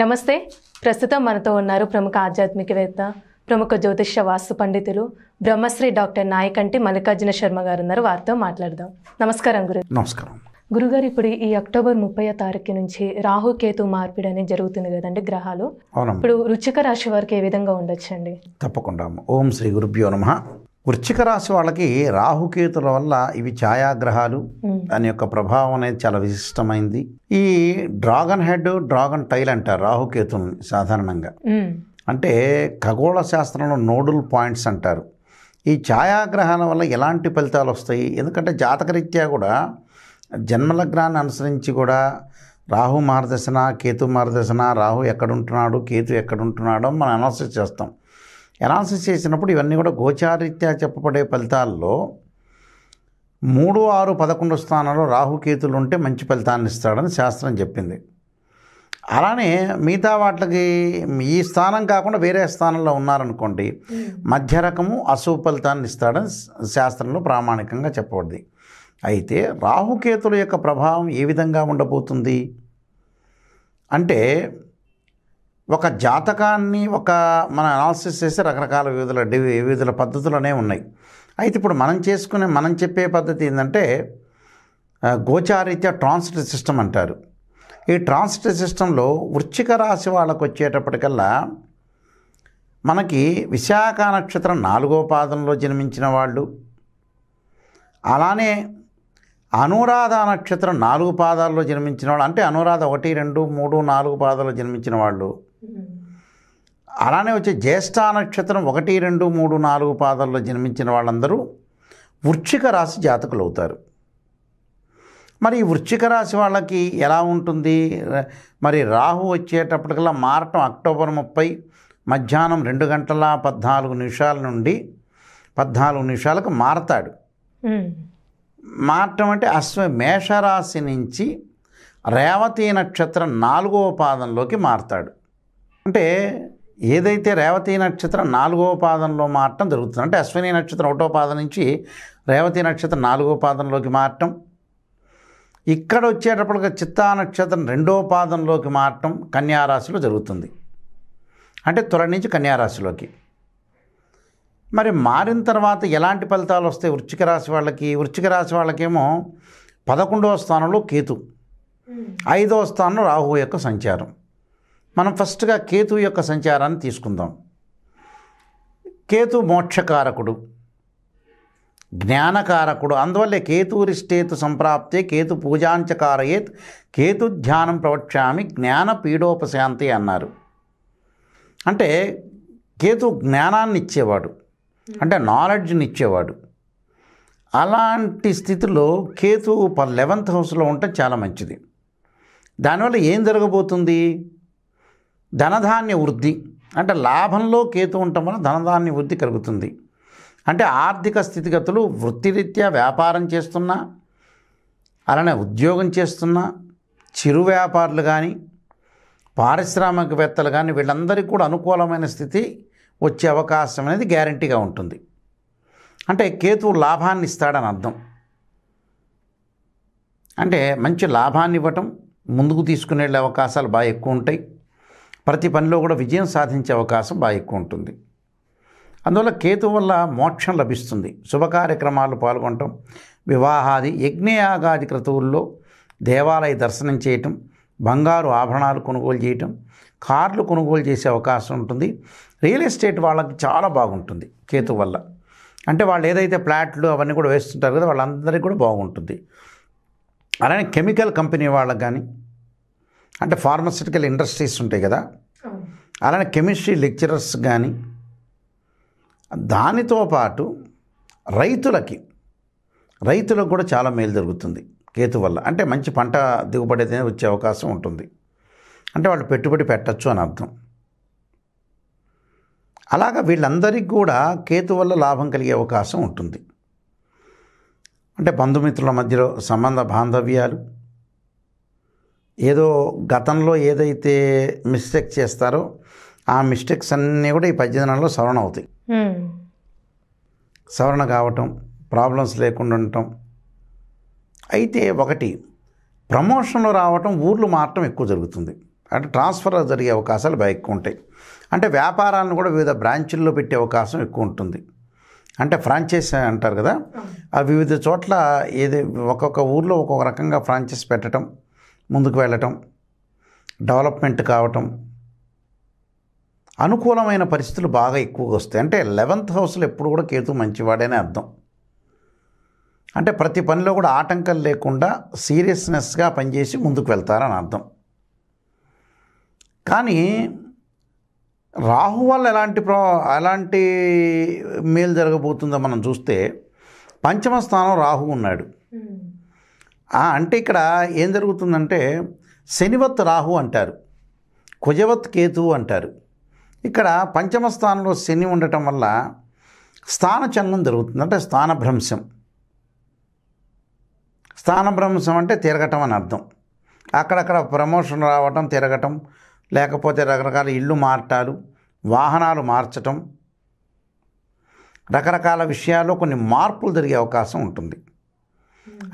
నమస్తే ప్రస్తుతం మనతో ఉన్నారు ప్రముఖ ఆధ్యాత్మికవేత్త ప్రముఖ జ్యోతిష్య వాస్తు పండితులు బ్రహ్మశ్రీ డాక్టర్ నాయకంటి మల్లికార్జున శర్మ గారు ఉన్నారు వారితో మాట్లాడదాం నమస్కారం గురు నమస్కారం గురుగారు ఇప్పుడు ఈ అక్టోబర్ ముప్పై తారీఖు నుంచి రాహుకేతు మార్పిడి అనేది జరుగుతుంది కదండి గ్రహాలు ఇప్పుడు రుచిక రాశి వారికి ఏ విధంగా ఉండొచ్చండి తప్పకుండా ఓం శ్రీ గురుభ్యో నమ వృశ్చిక రాశి వాళ్ళకి రాహుకేతుల వల్ల ఇవి ఛాయాగ్రహాలు దాని యొక్క ప్రభావం అనేది చాలా విశిష్టమైంది ఈ డ్రాగన్ హెడ్ డ్రాగన్ టైల్ అంటారు రాహుకేతుల్ని సాధారణంగా అంటే ఖగోళ శాస్త్రంలో నోడుల్ పాయింట్స్ అంటారు ఈ ఛాయాగ్రహాల వల్ల ఎలాంటి ఫలితాలు వస్తాయి ఎందుకంటే జాతకరీత్యా కూడా జన్మలగ్నాన్ని అనుసరించి కూడా రాహు మార్గదర్శన కేతు మార్గదర్శన రాహు ఎక్కడుంటున్నాడు కేతు ఎక్కడుంటున్నాడో మనం అనాలసిస్ చేస్తాం ఎనాలసిస్ చేసినప్పుడు ఇవన్నీ కూడా గోచారీత్యా చెప్పబడే ఫలితాల్లో మూడు ఆరు పదకొండు స్థానంలో రాహుకేతులు ఉంటే మంచి ఫలితాన్ని ఇస్తాడని శాస్త్రం చెప్పింది అలానే మిగతా వాటికి ఈ స్థానం కాకుండా వేరే స్థానంలో ఉన్నారనుకోండి hmm. మధ్య రకము అశుభ ఫలితాన్ని ఇస్తాడని శాస్త్రంలో ప్రామాణికంగా చెప్పబడింది అయితే రాహుకేతుల యొక్క ప్రభావం ఏ విధంగా ఉండబోతుంది అంటే ఒక జాతకాన్ని ఒక మన అనాలసిస్ చేస్తే రకరకాల వివిధ పద్ధతులు పద్ధతులనే ఉన్నాయి అయితే ఇప్పుడు మనం చేసుకునే మనం చెప్పే పద్ధతి ఏంటంటే గోచారీత్య ట్రాన్స్ట్ సిస్టమ్ అంటారు ఈ ట్రాన్స్ట్ సిస్టంలో వృశ్చిక రాశి వాళ్ళకు వచ్చేటప్పటికల్లా మనకి విశాఖ నక్షత్రం నాలుగో పాదంలో జన్మించిన వాళ్ళు అలానే అనురాధ నక్షత్రం నాలుగు పాదాల్లో జన్మించిన వాళ్ళు అంటే అనురాధ ఒకటి రెండు మూడు నాలుగు పాదాల్లో జన్మించిన వాళ్ళు అలానే వచ్చే జ్యేష్ఠ నక్షత్రం ఒకటి రెండు మూడు నాలుగు పాదాల్లో జన్మించిన వాళ్ళందరూ వృక్షిక రాశి జాతకులు అవుతారు మరి ఈ రాశి వాళ్ళకి ఎలా ఉంటుంది మరి రాహు వచ్చేటప్పటికల్లా మారటం అక్టోబర్ ముప్పై మధ్యాహ్నం రెండు గంటల పద్నాలుగు నిమిషాల నుండి పద్నాలుగు నిమిషాలకు మారతాడు మారటం అంటే అశ్వ మేషరాశి నుంచి రేవతి నక్షత్రం నాలుగవ పాదంలోకి మారతాడు అంటే ఏదైతే రేవతి నక్షత్రం నాలుగవ పాదంలో మారటం జరుగుతుంది అంటే అశ్విని నక్షత్రం ఒకటో పాదం నుంచి రేవతి నక్షత్రం నాలుగో పాదంలోకి మారటం ఇక్కడ వచ్చేటప్పటికి చిత్తా నక్షత్రం రెండవ పాదంలోకి మారటం కన్యారాశిలో జరుగుతుంది అంటే త్వర నుంచి కన్యారాశిలోకి మరి మారిన తర్వాత ఎలాంటి ఫలితాలు వస్తాయి వృచ్చిక రాశి వాళ్ళకి వృచ్చిక రాశి వాళ్ళకేమో పదకొండవ స్థానంలో కేతు ఐదవ స్థానంలో రాహువు యొక్క సంచారం మనం ఫస్ట్గా కేతు యొక్క సంచారాన్ని తీసుకుందాం కేతు మోక్షకారకుడు జ్ఞానకారకుడు అందువల్లే కేతురిష్టేతు సంప్రాప్తే కేతు పూజాంచకారయేత్ కేతు ధ్యానం ప్రవక్ష్యామి జ్ఞాన పీడోపశాంతి అన్నారు అంటే కేతు జ్ఞానాన్ని ఇచ్చేవాడు అంటే నాలెడ్జ్ని ఇచ్చేవాడు అలాంటి స్థితిలో కేతు లెవెన్త్ హౌస్లో ఉంటే చాలా మంచిది దానివల్ల ఏం జరగబోతుంది ధనధాన్య వృద్ధి అంటే లాభంలో కేతు ఉండటం వల్ల ధనధాన్య వృద్ధి కలుగుతుంది అంటే ఆర్థిక స్థితిగతులు వృత్తిరీత్యా వ్యాపారం చేస్తున్నా అలానే ఉద్యోగం చేస్తున్నా చిరు వ్యాపారులు కానీ పారిశ్రామికవేత్తలు కానీ వీళ్ళందరికీ కూడా అనుకూలమైన స్థితి వచ్చే అవకాశం అనేది గ్యారంటీగా ఉంటుంది అంటే కేతు లాభాన్ని ఇస్తాడని అర్థం అంటే మంచి లాభాన్ని ఇవ్వటం ముందుకు తీసుకునే అవకాశాలు బాగా ఎక్కువ ఉంటాయి ప్రతి పనిలో కూడా విజయం సాధించే అవకాశం బాగా ఎక్కువ ఉంటుంది అందువల్ల కేతు వల్ల మోక్షం లభిస్తుంది శుభకార్యక్రమాలు పాల్గొనటం వివాహాది యజ్ఞయాగాది క్రతువుల్లో దేవాలయ దర్శనం చేయటం బంగారు ఆభరణాలు కొనుగోలు చేయటం కార్లు కొనుగోలు చేసే అవకాశం ఉంటుంది రియల్ ఎస్టేట్ వాళ్ళకి చాలా బాగుంటుంది కేతు వల్ల అంటే వాళ్ళు ఏదైతే ప్లాట్లు అవన్నీ కూడా వేస్తుంటారు కదా వాళ్ళందరికీ కూడా బాగుంటుంది అలానే కెమికల్ కంపెనీ వాళ్ళకి కానీ అంటే ఫార్మసిటికల్ ఇండస్ట్రీస్ ఉంటాయి కదా అలానే కెమిస్ట్రీ లెక్చరర్స్ కానీ దానితో పాటు రైతులకి రైతులకు కూడా చాలా మేలు జరుగుతుంది కేతు వల్ల అంటే మంచి పంట దిగుబడి అనేది వచ్చే అవకాశం ఉంటుంది అంటే వాళ్ళు పెట్టుబడి పెట్టచ్చు అని అర్థం అలాగా వీళ్ళందరికీ కూడా కేతు వల్ల లాభం కలిగే అవకాశం ఉంటుంది అంటే బంధుమిత్రుల మధ్యలో సంబంధ బాంధవ్యాలు ఏదో గతంలో ఏదైతే మిస్టేక్ చేస్తారో ఆ మిస్టేక్స్ అన్నీ కూడా ఈ పద్దెనిమిదిలో సవరణ అవుతాయి సవరణ కావటం ప్రాబ్లమ్స్ లేకుండా ఉండటం అయితే ఒకటి ప్రమోషన్లు రావటం ఊర్లు మారటం ఎక్కువ జరుగుతుంది అంటే ట్రాన్స్ఫర్ జరిగే అవకాశాలు బాగా ఎక్కువ ఉంటాయి అంటే వ్యాపారాలను కూడా వివిధ బ్రాంచుల్లో పెట్టే అవకాశం ఎక్కువ ఉంటుంది అంటే ఫ్రాంచైజ్ అంటారు కదా ఆ వివిధ చోట్ల ఏది ఒక్కొక్క ఊర్లో ఒక్కొక్క రకంగా ఫ్రాంచైజ్ పెట్టడం ముందుకు వెళ్ళటం డెవలప్మెంట్ కావటం అనుకూలమైన పరిస్థితులు బాగా ఎక్కువగా వస్తాయి అంటే లెవెంత్ హౌస్లో ఎప్పుడు కూడా కేతు మంచివాడనే అర్థం అంటే ప్రతి పనిలో కూడా ఆటంకం లేకుండా సీరియస్నెస్గా పనిచేసి ముందుకు వెళ్తారని అర్థం కానీ రాహు వల్ల ఎలాంటి ప్రా ఎలాంటి మేలు జరగబోతుందో మనం చూస్తే పంచమ స్థానం రాహు ఉన్నాడు అంటే ఇక్కడ ఏం జరుగుతుందంటే శనివత్ రాహు అంటారు కుజవత్ కేతు అంటారు ఇక్కడ పంచమ స్థానంలో శని ఉండటం వల్ల స్థానచలనం జరుగుతుంది అంటే స్థానభ్రంశం స్థానభ్రంశం అంటే తిరగటం అని అర్థం అక్కడక్కడ ప్రమోషన్ రావటం తిరగటం లేకపోతే రకరకాల ఇల్లు మార్టాలు వాహనాలు మార్చటం రకరకాల విషయాల్లో కొన్ని మార్పులు జరిగే అవకాశం ఉంటుంది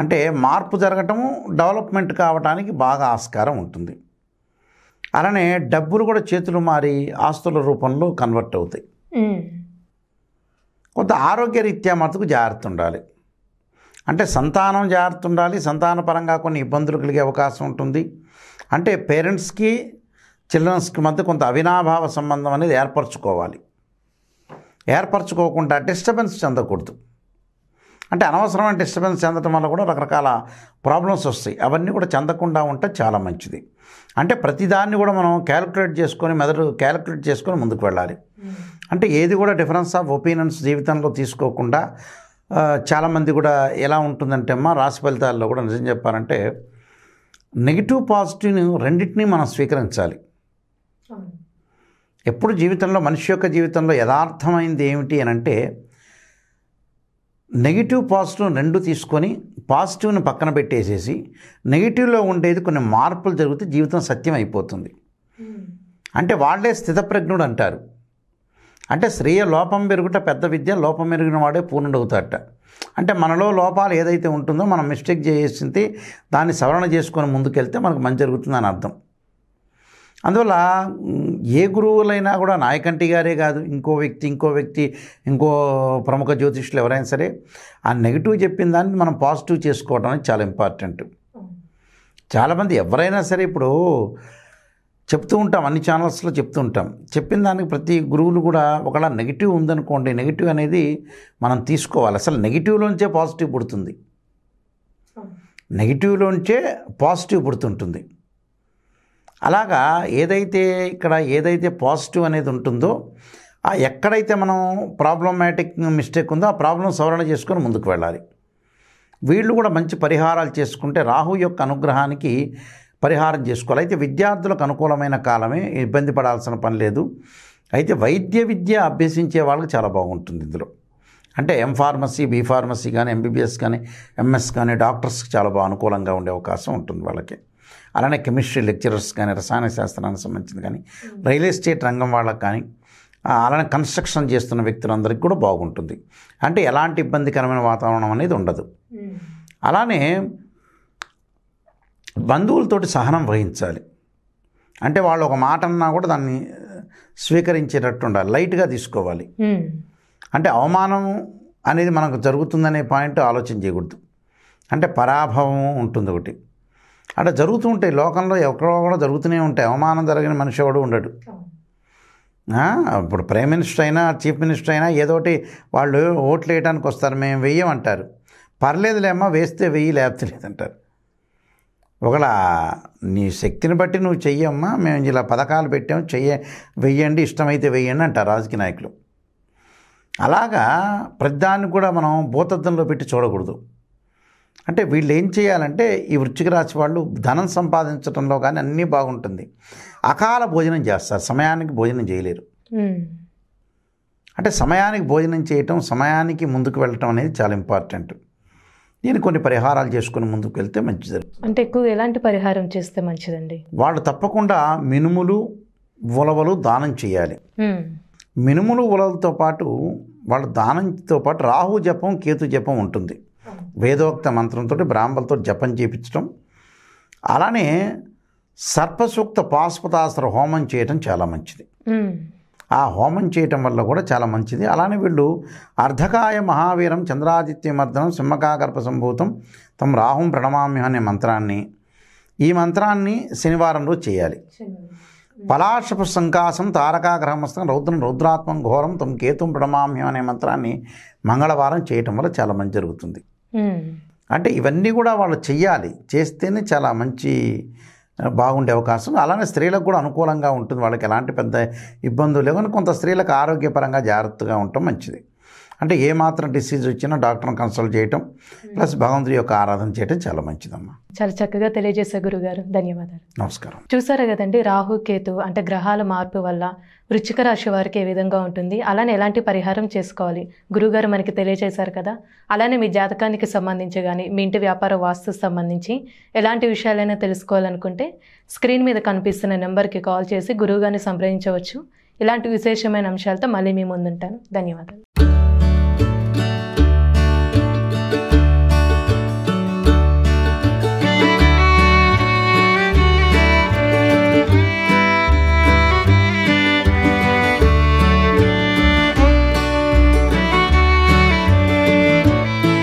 అంటే మార్పు జరగటము డెవలప్మెంట్ కావడానికి బాగా ఆస్కారం ఉంటుంది అలానే డబ్బులు కూడా చేతులు మారి ఆస్తుల రూపంలో కన్వర్ట్ అవుతాయి కొంత ఆరోగ్యరీత్యా మటుకు జాగ్రత్త ఉండాలి అంటే సంతానం జాగ్రత్త ఉండాలి సంతాన పరంగా కొన్ని ఇబ్బందులు కలిగే అవకాశం ఉంటుంది అంటే పేరెంట్స్కి చిల్డ్రన్స్కి మధ్య కొంత అవినాభావ సంబంధం అనేది ఏర్పరచుకోవాలి ఏర్పరచుకోకుండా డిస్టర్బెన్స్ చెందకూడదు అంటే అనవసరమైన డిస్టర్బెన్స్ చెందటం వల్ల కూడా రకరకాల ప్రాబ్లమ్స్ వస్తాయి అవన్నీ కూడా చెందకుండా ఉంటే చాలా మంచిది అంటే ప్రతిదాన్ని కూడా మనం క్యాలిక్యులేట్ చేసుకొని మెదడు క్యాలిక్యులేట్ చేసుకొని ముందుకు వెళ్ళాలి hmm. అంటే ఏది కూడా డిఫరెన్స్ ఆఫ్ ఒపీనియన్స్ జీవితంలో తీసుకోకుండా చాలామంది కూడా ఎలా ఉంటుందంటే అమ్మా రాశి ఫలితాల్లో కూడా నిజం చెప్పాలంటే నెగిటివ్ పాజిటివ్ని రెండింటినీ మనం స్వీకరించాలి ఎప్పుడు జీవితంలో మనిషి యొక్క జీవితంలో యథార్థమైంది ఏమిటి అని అంటే నెగిటివ్ పాజిటివ్ రెండు తీసుకొని పాజిటివ్ని పక్కన పెట్టేసేసి నెగిటివ్లో ఉండేది కొన్ని మార్పులు జరిగితే జీవితం సత్యం అయిపోతుంది అంటే వాళ్ళే స్థితప్రజ్ఞుడు అంటారు అంటే స్త్రీయ లోపం పెరుగుట పెద్ద విద్య లోపం పెరిగిన వాడే పూర్ణుడవుతాట అంటే మనలో లోపాలు ఏదైతే ఉంటుందో మనం మిస్టేక్ చేసింది దాన్ని సవరణ చేసుకొని ముందుకెళ్తే మనకు మంచి జరుగుతుందని అర్థం అందువల్ల ఏ గురువులైనా కూడా నాయకంటి గారే కాదు ఇంకో వ్యక్తి ఇంకో వ్యక్తి ఇంకో ప్రముఖ జ్యోతిష్యులు ఎవరైనా సరే ఆ నెగిటివ్ చెప్పిన దాన్ని మనం పాజిటివ్ చేసుకోవడం అనేది చాలా ఇంపార్టెంట్ చాలామంది ఎవరైనా సరే ఇప్పుడు చెప్తూ ఉంటాం అన్ని ఛానల్స్లో చెప్తూ ఉంటాం చెప్పిన దానికి ప్రతి గురువులు కూడా ఒకలా నెగిటివ్ ఉందనుకోండి నెగిటివ్ అనేది మనం తీసుకోవాలి అసలు నెగిటివ్లోంచే పాజిటివ్ పుడుతుంది నెగిటివ్లోంచే పాజిటివ్ పుడుతుంటుంది అలాగా ఏదైతే ఇక్కడ ఏదైతే పాజిటివ్ అనేది ఉంటుందో ఆ ఎక్కడైతే మనం ప్రాబ్లమాటిక్ మిస్టేక్ ఉందో ఆ ప్రాబ్లం సవరణ చేసుకొని ముందుకు వెళ్ళాలి వీళ్ళు కూడా మంచి పరిహారాలు చేసుకుంటే రాహు యొక్క అనుగ్రహానికి పరిహారం చేసుకోవాలి అయితే విద్యార్థులకు అనుకూలమైన కాలమే ఇబ్బంది పడాల్సిన పని లేదు అయితే వైద్య విద్య అభ్యసించే వాళ్ళకి చాలా బాగుంటుంది ఇందులో అంటే ఎం ఫార్మసీ బీ ఫార్మసీ కానీ ఎంబీబీఎస్ కానీ ఎంఎస్ కానీ డాక్టర్స్కి చాలా బాగా అనుకూలంగా ఉండే అవకాశం ఉంటుంది వాళ్ళకి అలానే కెమిస్ట్రీ లెక్చరర్స్ కానీ రసాయన శాస్త్రానికి సంబంధించింది కానీ రియల్ ఎస్టేట్ రంగం వాళ్ళకి కానీ అలానే కన్స్ట్రక్షన్ చేస్తున్న వ్యక్తులందరికీ కూడా బాగుంటుంది అంటే ఎలాంటి ఇబ్బందికరమైన వాతావరణం అనేది ఉండదు అలానే బంధువులతోటి సహనం వహించాలి అంటే వాళ్ళు ఒక మాట అన్నా కూడా దాన్ని స్వీకరించేటట్టు ఉండాలి లైట్గా తీసుకోవాలి అంటే అవమానం అనేది మనకు జరుగుతుందనే పాయింట్ ఆలోచన చేయకూడదు అంటే పరాభవం ఉంటుంది ఒకటి అట్లా జరుగుతూ ఉంటాయి లోకంలో ఎక్కడో కూడా జరుగుతూనే ఉంటాయి అవమానం జరిగిన మనిషి ఎవడు ఉండడు ఇప్పుడు ప్రైమ్ మినిస్టర్ అయినా చీఫ్ మినిస్టర్ అయినా ఏదోటి వాళ్ళు ఓట్లు వేయడానికి వస్తారు మేము వెయ్యమంటారు పర్లేదులేమ్మా వేస్తే వెయ్యి లేకపోతే లేదంటారు ఒకవేళ నీ శక్తిని బట్టి నువ్వు చెయ్యమ్మా మేము ఇలా పథకాలు పెట్టాము చెయ్య వెయ్యండి ఇష్టమైతే వెయ్యండి అంటారు రాజకీయ నాయకులు అలాగా ప్రతిదాన్ని కూడా మనం భూతత్వంలో పెట్టి చూడకూడదు అంటే వీళ్ళు ఏం చేయాలంటే ఈ వృచ్చిక రాశి వాళ్ళు ధనం సంపాదించడంలో కానీ అన్నీ బాగుంటుంది అకాల భోజనం చేస్తారు సమయానికి భోజనం చేయలేరు అంటే సమయానికి భోజనం చేయటం సమయానికి ముందుకు వెళ్ళటం అనేది చాలా ఇంపార్టెంట్ నేను కొన్ని పరిహారాలు చేసుకుని ముందుకు వెళ్తే మంచిది అంటే ఎక్కువ ఎలాంటి పరిహారం చేస్తే మంచిదండి వాళ్ళు తప్పకుండా మినుములు ఉలవలు దానం చేయాలి మినుములు ఉలవలతో పాటు వాళ్ళు దానంతో పాటు రాహు జపం కేతు జపం ఉంటుంది వేదోక్త మంత్రంతో బ్రాహ్మలతో జపం చేపించడం అలానే సర్పసూక్త పాశుపతాస్త్ర హోమం చేయటం చాలా మంచిది ఆ హోమం చేయటం వల్ల కూడా చాలా మంచిది అలానే వీళ్ళు అర్ధకాయ మహావీరం చంద్రాదిత్య మర్దనం సింహకాగర్భ సంభూతం తమ రాహుం ప్రణమామ్యం అనే మంత్రాన్ని ఈ మంత్రాన్ని శనివారం రోజు చేయాలి పలాశపు సంకాసం తారకాగ్రహమస్తం రౌద్రం రౌద్రాత్మం ఘోరం తమ కేతుం ప్రణమామ్యం అనే మంత్రాన్ని మంగళవారం చేయటం వల్ల చాలా మంచి జరుగుతుంది అంటే ఇవన్నీ కూడా వాళ్ళు చెయ్యాలి చేస్తేనే చాలా మంచి బాగుండే అవకాశం అలానే స్త్రీలకు కూడా అనుకూలంగా ఉంటుంది వాళ్ళకి ఎలాంటి పెద్ద ఇబ్బందులు లేవని కొంత స్త్రీలకు ఆరోగ్యపరంగా జాగ్రత్తగా ఉండటం మంచిది అంటే ఏమాత్రం డిసీజ్ వచ్చినా డాక్టర్ని కన్సల్ట్ చేయటం ప్లస్ భగవంతుడి యొక్క ఆరాధన చేయటం చాలా మంచిదమ్మా చాలా చక్కగా తెలియజేసే గురుగారు ధన్యవాదాలు నమస్కారం చూసారు కదండి రాహు కేతు అంటే గ్రహాల మార్పు వల్ల వృచ్చిక రాశి వారికి ఏ విధంగా ఉంటుంది అలానే ఎలాంటి పరిహారం చేసుకోవాలి గురుగారు మనకి తెలియజేశారు కదా అలానే మీ జాతకానికి సంబంధించి కానీ మీ ఇంటి వ్యాపార వాస్తు సంబంధించి ఎలాంటి విషయాలైనా తెలుసుకోవాలనుకుంటే స్క్రీన్ మీద కనిపిస్తున్న నెంబర్కి కాల్ చేసి గురువుగారిని సంప్రదించవచ్చు ఇలాంటి విశేషమైన అంశాలతో మళ్ళీ మీ ముందుంటాను ధన్యవాదాలు